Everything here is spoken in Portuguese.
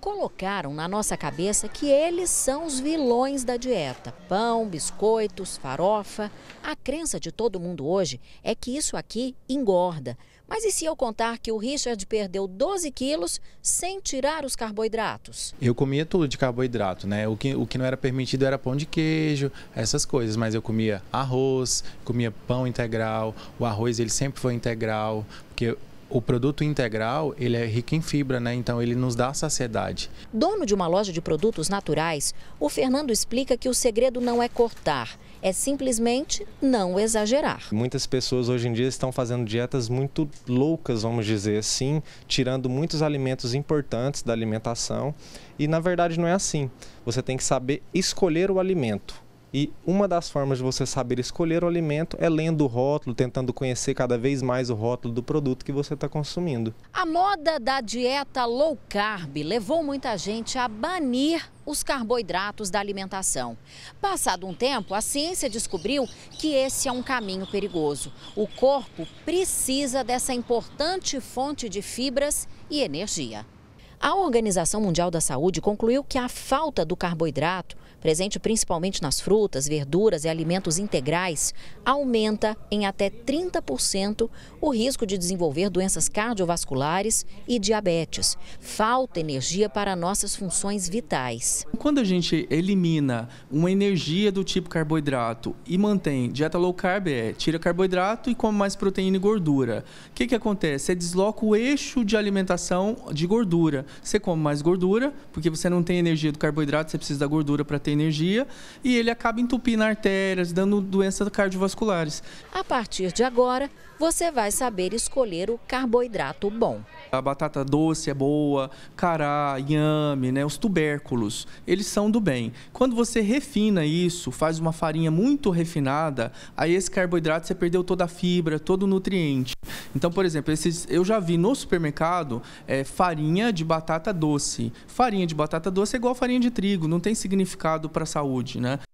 colocaram na nossa cabeça que eles são os vilões da dieta: pão, biscoitos, farofa. A crença de todo mundo hoje é que isso aqui engorda. Mas e se eu contar que o Richard perdeu 12 quilos sem tirar os carboidratos? Eu comia tudo de carboidrato, né? O que, o que não era permitido era pão de queijo, essas coisas, mas eu comia arroz, comia pão integral, o arroz ele sempre foi integral, porque o produto integral ele é rico em fibra, né? então ele nos dá saciedade. Dono de uma loja de produtos naturais, o Fernando explica que o segredo não é cortar, é simplesmente não exagerar. Muitas pessoas hoje em dia estão fazendo dietas muito loucas, vamos dizer assim, tirando muitos alimentos importantes da alimentação e na verdade não é assim. Você tem que saber escolher o alimento e uma das formas de você saber escolher o alimento é lendo o rótulo, tentando conhecer cada vez mais o rótulo do produto que você está consumindo. A moda da dieta low carb levou muita gente a banir os carboidratos da alimentação. Passado um tempo, a ciência descobriu que esse é um caminho perigoso. O corpo precisa dessa importante fonte de fibras e energia. A Organização Mundial da Saúde concluiu que a falta do carboidrato presente principalmente nas frutas, verduras e alimentos integrais, aumenta em até 30% o risco de desenvolver doenças cardiovasculares e diabetes. Falta energia para nossas funções vitais. Quando a gente elimina uma energia do tipo carboidrato e mantém dieta low carb, é tira carboidrato e come mais proteína e gordura. O que, que acontece? Você desloca o eixo de alimentação de gordura. Você come mais gordura, porque você não tem energia do carboidrato, você precisa da gordura para ter ter energia e ele acaba entupindo artérias, dando doenças cardiovasculares. A partir de agora, você vai saber escolher o carboidrato bom. A batata doce é boa, cará, inhame, né, os tubérculos, eles são do bem. Quando você refina isso, faz uma farinha muito refinada, aí esse carboidrato você perdeu toda a fibra, todo o nutriente. Então, por exemplo, esses, eu já vi no supermercado é, farinha de batata doce. Farinha de batata doce é igual farinha de trigo, não tem significado voltado para a saúde, né?